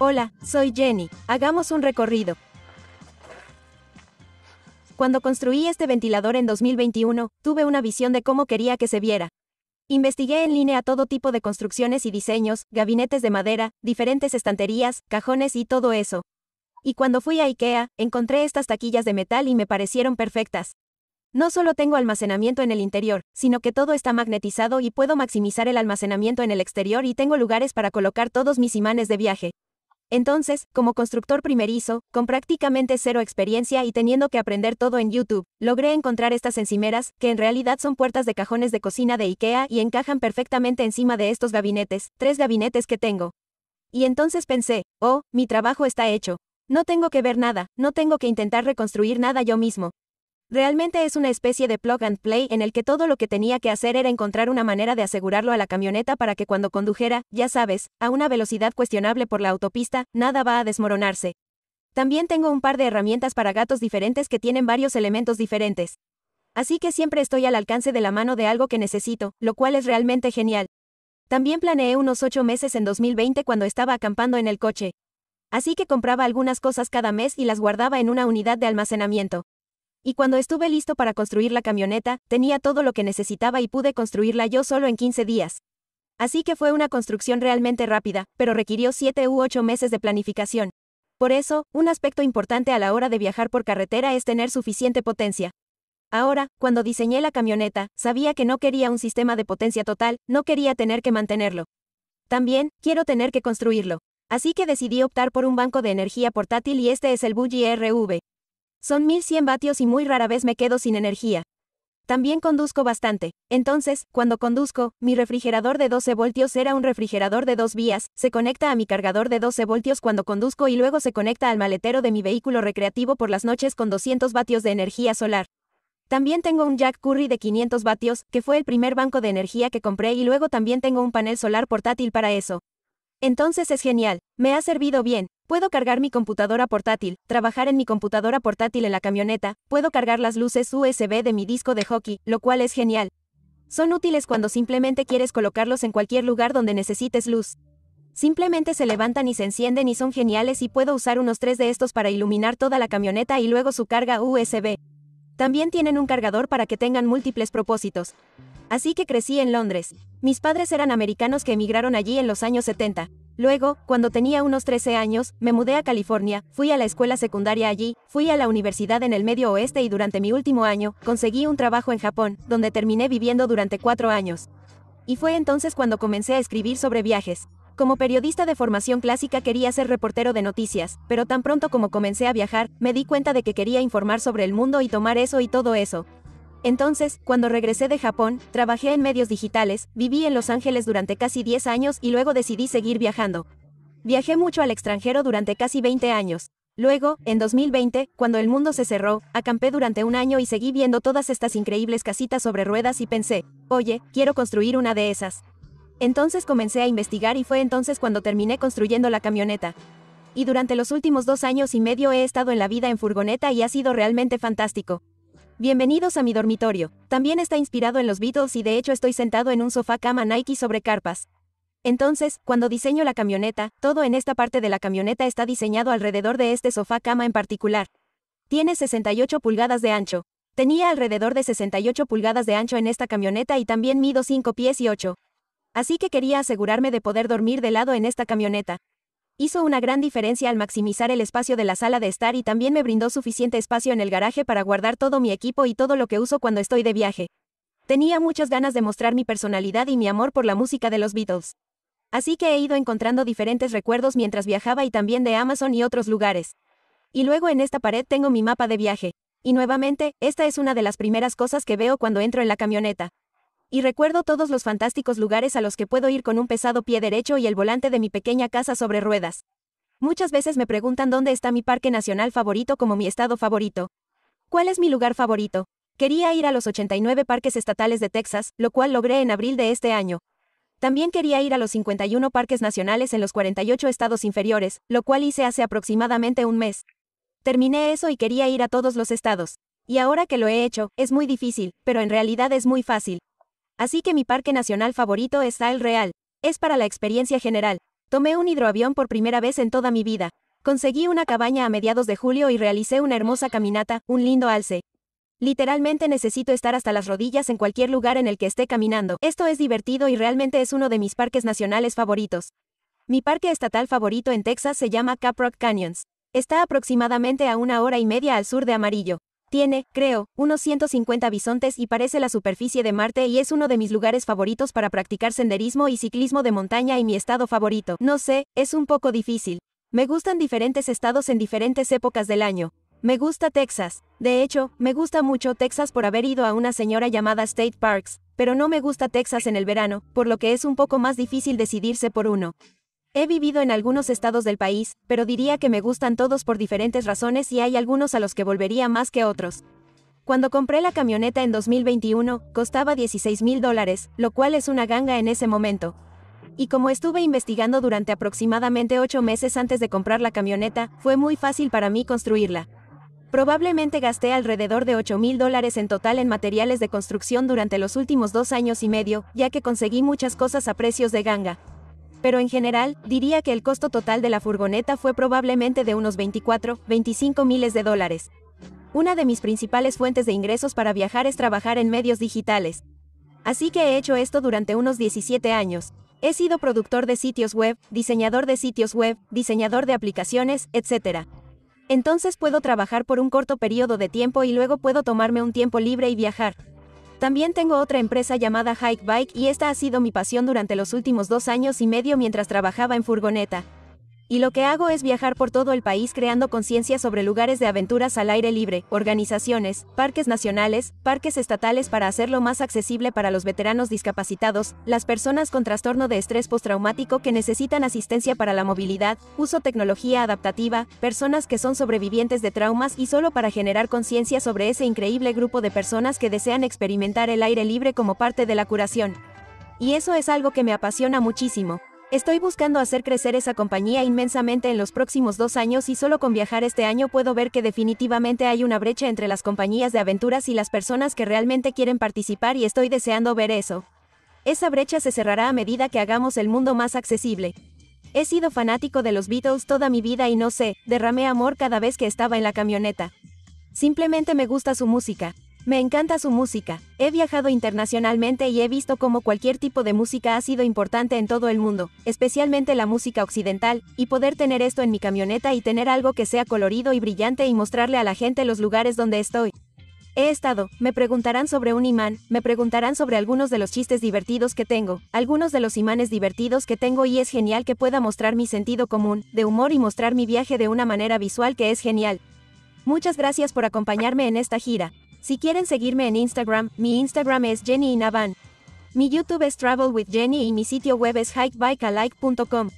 Hola, soy Jenny. Hagamos un recorrido. Cuando construí este ventilador en 2021, tuve una visión de cómo quería que se viera. Investigué en línea todo tipo de construcciones y diseños, gabinetes de madera, diferentes estanterías, cajones y todo eso. Y cuando fui a IKEA, encontré estas taquillas de metal y me parecieron perfectas. No solo tengo almacenamiento en el interior, sino que todo está magnetizado y puedo maximizar el almacenamiento en el exterior y tengo lugares para colocar todos mis imanes de viaje. Entonces, como constructor primerizo, con prácticamente cero experiencia y teniendo que aprender todo en YouTube, logré encontrar estas encimeras, que en realidad son puertas de cajones de cocina de IKEA y encajan perfectamente encima de estos gabinetes, tres gabinetes que tengo. Y entonces pensé, oh, mi trabajo está hecho. No tengo que ver nada, no tengo que intentar reconstruir nada yo mismo, Realmente es una especie de plug and play en el que todo lo que tenía que hacer era encontrar una manera de asegurarlo a la camioneta para que cuando condujera, ya sabes, a una velocidad cuestionable por la autopista, nada va a desmoronarse. También tengo un par de herramientas para gatos diferentes que tienen varios elementos diferentes. Así que siempre estoy al alcance de la mano de algo que necesito, lo cual es realmente genial. También planeé unos ocho meses en 2020 cuando estaba acampando en el coche. Así que compraba algunas cosas cada mes y las guardaba en una unidad de almacenamiento. Y cuando estuve listo para construir la camioneta, tenía todo lo que necesitaba y pude construirla yo solo en 15 días. Así que fue una construcción realmente rápida, pero requirió 7 u 8 meses de planificación. Por eso, un aspecto importante a la hora de viajar por carretera es tener suficiente potencia. Ahora, cuando diseñé la camioneta, sabía que no quería un sistema de potencia total, no quería tener que mantenerlo. También, quiero tener que construirlo. Así que decidí optar por un banco de energía portátil y este es el Buji RV. Son 1100 vatios y muy rara vez me quedo sin energía. También conduzco bastante. Entonces, cuando conduzco, mi refrigerador de 12 voltios era un refrigerador de dos vías, se conecta a mi cargador de 12 voltios cuando conduzco y luego se conecta al maletero de mi vehículo recreativo por las noches con 200 vatios de energía solar. También tengo un Jack Curry de 500 vatios, que fue el primer banco de energía que compré y luego también tengo un panel solar portátil para eso. Entonces es genial, me ha servido bien, Puedo cargar mi computadora portátil, trabajar en mi computadora portátil en la camioneta, puedo cargar las luces USB de mi disco de hockey, lo cual es genial. Son útiles cuando simplemente quieres colocarlos en cualquier lugar donde necesites luz. Simplemente se levantan y se encienden y son geniales y puedo usar unos tres de estos para iluminar toda la camioneta y luego su carga USB. También tienen un cargador para que tengan múltiples propósitos. Así que crecí en Londres. Mis padres eran americanos que emigraron allí en los años 70. Luego, cuando tenía unos 13 años, me mudé a California, fui a la escuela secundaria allí, fui a la universidad en el medio oeste y durante mi último año, conseguí un trabajo en Japón, donde terminé viviendo durante cuatro años. Y fue entonces cuando comencé a escribir sobre viajes. Como periodista de formación clásica quería ser reportero de noticias, pero tan pronto como comencé a viajar, me di cuenta de que quería informar sobre el mundo y tomar eso y todo eso, entonces, cuando regresé de Japón, trabajé en medios digitales, viví en Los Ángeles durante casi 10 años y luego decidí seguir viajando. Viajé mucho al extranjero durante casi 20 años. Luego, en 2020, cuando el mundo se cerró, acampé durante un año y seguí viendo todas estas increíbles casitas sobre ruedas y pensé, oye, quiero construir una de esas. Entonces comencé a investigar y fue entonces cuando terminé construyendo la camioneta. Y durante los últimos dos años y medio he estado en la vida en furgoneta y ha sido realmente fantástico. Bienvenidos a mi dormitorio. También está inspirado en los Beatles y de hecho estoy sentado en un sofá cama Nike sobre carpas. Entonces, cuando diseño la camioneta, todo en esta parte de la camioneta está diseñado alrededor de este sofá cama en particular. Tiene 68 pulgadas de ancho. Tenía alrededor de 68 pulgadas de ancho en esta camioneta y también mido 5 pies y 8. Así que quería asegurarme de poder dormir de lado en esta camioneta. Hizo una gran diferencia al maximizar el espacio de la sala de estar y también me brindó suficiente espacio en el garaje para guardar todo mi equipo y todo lo que uso cuando estoy de viaje. Tenía muchas ganas de mostrar mi personalidad y mi amor por la música de los Beatles. Así que he ido encontrando diferentes recuerdos mientras viajaba y también de Amazon y otros lugares. Y luego en esta pared tengo mi mapa de viaje. Y nuevamente, esta es una de las primeras cosas que veo cuando entro en la camioneta. Y recuerdo todos los fantásticos lugares a los que puedo ir con un pesado pie derecho y el volante de mi pequeña casa sobre ruedas. Muchas veces me preguntan dónde está mi parque nacional favorito como mi estado favorito. ¿Cuál es mi lugar favorito? Quería ir a los 89 parques estatales de Texas, lo cual logré en abril de este año. También quería ir a los 51 parques nacionales en los 48 estados inferiores, lo cual hice hace aproximadamente un mes. Terminé eso y quería ir a todos los estados. Y ahora que lo he hecho, es muy difícil, pero en realidad es muy fácil. Así que mi parque nacional favorito es el Real. Es para la experiencia general. Tomé un hidroavión por primera vez en toda mi vida. Conseguí una cabaña a mediados de julio y realicé una hermosa caminata, un lindo alce. Literalmente necesito estar hasta las rodillas en cualquier lugar en el que esté caminando. Esto es divertido y realmente es uno de mis parques nacionales favoritos. Mi parque estatal favorito en Texas se llama Caprock Canyons. Está aproximadamente a una hora y media al sur de Amarillo. Tiene, creo, unos 150 bisontes y parece la superficie de Marte y es uno de mis lugares favoritos para practicar senderismo y ciclismo de montaña y mi estado favorito. No sé, es un poco difícil. Me gustan diferentes estados en diferentes épocas del año. Me gusta Texas. De hecho, me gusta mucho Texas por haber ido a una señora llamada State Parks, pero no me gusta Texas en el verano, por lo que es un poco más difícil decidirse por uno. He vivido en algunos estados del país, pero diría que me gustan todos por diferentes razones y hay algunos a los que volvería más que otros. Cuando compré la camioneta en 2021, costaba 16 mil dólares, lo cual es una ganga en ese momento. Y como estuve investigando durante aproximadamente 8 meses antes de comprar la camioneta, fue muy fácil para mí construirla. Probablemente gasté alrededor de 8 mil dólares en total en materiales de construcción durante los últimos dos años y medio, ya que conseguí muchas cosas a precios de ganga. Pero en general, diría que el costo total de la furgoneta fue probablemente de unos 24, 25 miles de dólares. Una de mis principales fuentes de ingresos para viajar es trabajar en medios digitales. Así que he hecho esto durante unos 17 años. He sido productor de sitios web, diseñador de sitios web, diseñador de aplicaciones, etc. Entonces puedo trabajar por un corto periodo de tiempo y luego puedo tomarme un tiempo libre y viajar. También tengo otra empresa llamada Hike Bike y esta ha sido mi pasión durante los últimos dos años y medio mientras trabajaba en furgoneta. Y lo que hago es viajar por todo el país creando conciencia sobre lugares de aventuras al aire libre, organizaciones, parques nacionales, parques estatales para hacerlo más accesible para los veteranos discapacitados, las personas con trastorno de estrés postraumático que necesitan asistencia para la movilidad, uso tecnología adaptativa, personas que son sobrevivientes de traumas y solo para generar conciencia sobre ese increíble grupo de personas que desean experimentar el aire libre como parte de la curación. Y eso es algo que me apasiona muchísimo. Estoy buscando hacer crecer esa compañía inmensamente en los próximos dos años y solo con viajar este año puedo ver que definitivamente hay una brecha entre las compañías de aventuras y las personas que realmente quieren participar y estoy deseando ver eso. Esa brecha se cerrará a medida que hagamos el mundo más accesible. He sido fanático de los Beatles toda mi vida y no sé, derramé amor cada vez que estaba en la camioneta. Simplemente me gusta su música. Me encanta su música, he viajado internacionalmente y he visto cómo cualquier tipo de música ha sido importante en todo el mundo, especialmente la música occidental, y poder tener esto en mi camioneta y tener algo que sea colorido y brillante y mostrarle a la gente los lugares donde estoy. He estado, me preguntarán sobre un imán, me preguntarán sobre algunos de los chistes divertidos que tengo, algunos de los imanes divertidos que tengo y es genial que pueda mostrar mi sentido común, de humor y mostrar mi viaje de una manera visual que es genial. Muchas gracias por acompañarme en esta gira. Si quieren seguirme en Instagram, mi Instagram es Jenny Inaban. Mi YouTube es Travel with Jenny y mi sitio web es hikebikealike.com.